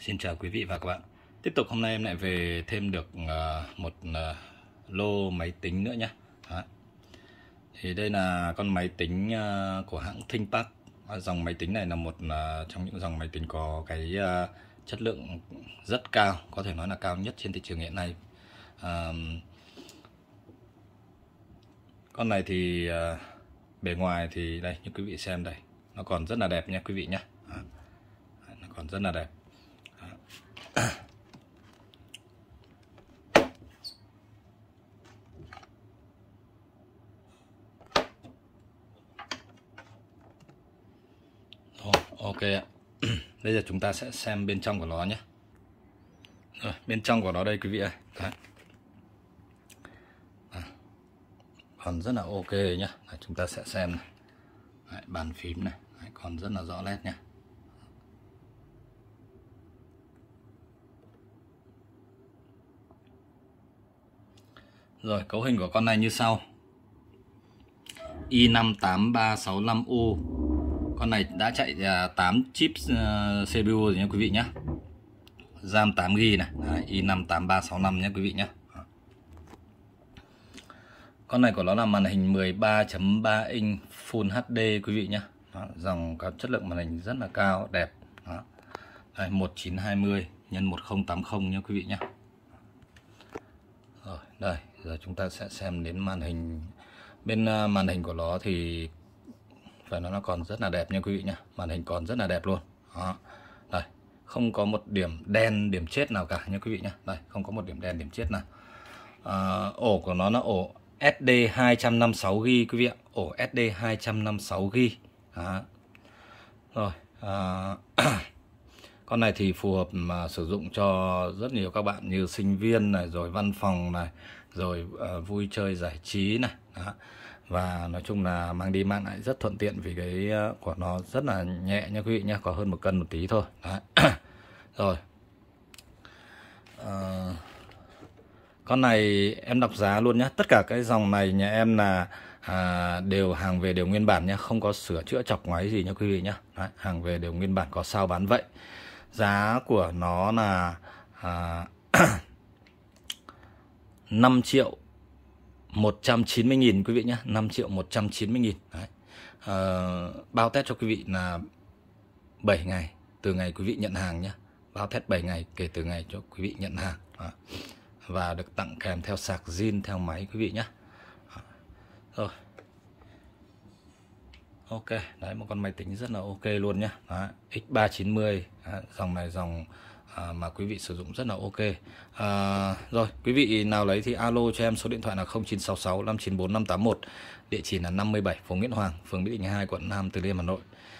Xin chào quý vị và các bạn Tiếp tục hôm nay em lại về thêm được ờ, một ờ, lô máy tính nữa nhé Thì đây là con máy tính ờ, của hãng ThinkPad Dòng máy tính này là một trong những dòng máy tính có cái chất lượng rất cao Có thể nói là cao nhất trên thị trường hiện nay Con này thì bề ngoài thì đây như quý vị xem đây Nó còn rất là đẹp nha quý vị nhé Nó còn rất là đẹp Rồi, ok ạ. Bây giờ chúng ta sẽ xem bên trong của nó nhé. Rồi, bên trong của nó đây quý vị ơi. Đấy. À, còn rất là ok nhé. Đấy, chúng ta sẽ xem này. Đấy, bàn phím này, Đấy, còn rất là rõ nét nhá. Rồi, cấu hình của con này như sau. i58365U con này đã chạy 8 à, chip CPU ờ, rồi nhé quý vị nhé RAM 8GB này Đấy, i5-8365 nhé quý vị nhé con này của nó là màn hình 13.3 inch Full HD quý vị nhé Đó, dòng có chất lượng màn hình rất là cao đẹp Đó. Đây, 1920 nhân 1080 nhé quý vị nhé rồi đây giờ chúng ta sẽ xem đến màn hình bên à, màn hình của nó thì phải nói nó còn rất là đẹp nha quý vị nhá màn hình còn rất là đẹp luôn đó đây không có một điểm đen điểm chết nào cả nha quý vị nhá đây không có một điểm đen điểm chết nào à, ổ của nó nó ổ SD 256 g quý vị ạ ổ SD 256 g đó. rồi à, con này thì phù hợp mà sử dụng cho rất nhiều các bạn như sinh viên này rồi văn phòng này rồi uh, vui chơi giải trí này đó. và nói chung là mang đi mang lại rất thuận tiện vì cái uh, của nó rất là nhẹ nha quý vị nhé có hơn một cân một tí thôi đó. rồi uh, con này em đọc giá luôn nhé tất cả cái dòng này nhà em là à, đều hàng về đều nguyên bản nhé không có sửa chữa chọc ngoáy gì nhé quý vị nhé Đấy, hàng về đều nguyên bản có sao bán vậy giá của nó là à, 5 triệu 190 nghìn quý vị nhé 5 triệu 190 nghìn Đấy. À, bao test cho quý vị là 7 ngày từ ngày quý vị nhận hàng nhé bao test 7 ngày kể từ ngày cho quý vị nhận hàng à. và được tặng kèm theo sạc zin theo máy quý vị nhé à. rồi ok đấy một con máy tính rất là ok luôn nhá đấy, x390 đấy, à, dòng này dòng à, mà quý vị sử dụng rất là ok à, rồi quý vị nào lấy thì alo cho em số điện thoại là 0966 594 581 địa chỉ là 57 phố Nguyễn Hoàng phường Mỹ Đình 2 quận Nam Từ Liêm Hà Nội